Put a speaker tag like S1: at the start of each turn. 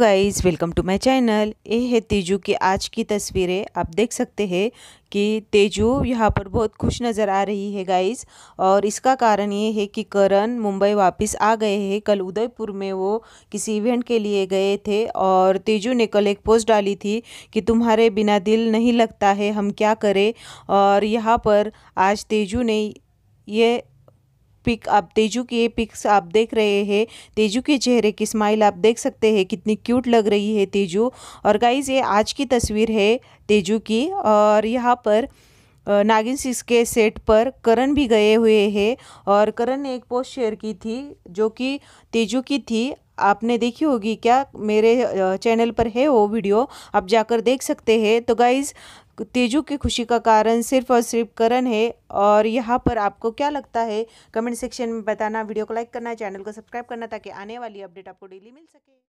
S1: guys welcome to my channel ये है तेजू की आज की तस्वीरें आप देख सकते हैं कि तेजू यहाँ पर बहुत खुश नज़र आ रही है गाइस और इसका कारण ये है कि करण मुंबई वापस आ गए हैं कल उदयपुर में वो किसी इवेंट के लिए गए थे और तेजू ने कल एक पोस्ट डाली थी कि तुम्हारे बिना दिल नहीं लगता है हम क्या करें और यहाँ पर आज तेजू ने ये पिक आप तेजू ये पिक्स आप देख रहे हैं तेजू के चेहरे की स्माइल आप देख सकते हैं कितनी क्यूट लग रही है तेजू और गाइज ये आज की तस्वीर है तेजू की और यहाँ पर नागिन सिक्स के सेट पर करण भी गए हुए हैं और करण ने एक पोस्ट शेयर की थी जो कि तेजू की थी आपने देखी होगी क्या मेरे चैनल पर है वो वीडियो आप जाकर देख सकते हैं तो गाइज़ तेजू की खुशी का कारण सिर्फ और सिर्फ करण है और यहाँ पर आपको क्या लगता है कमेंट सेक्शन में बताना वीडियो को लाइक करना चैनल को सब्सक्राइब करना ताकि आने वाली अपडेट आपको डेली मिल सके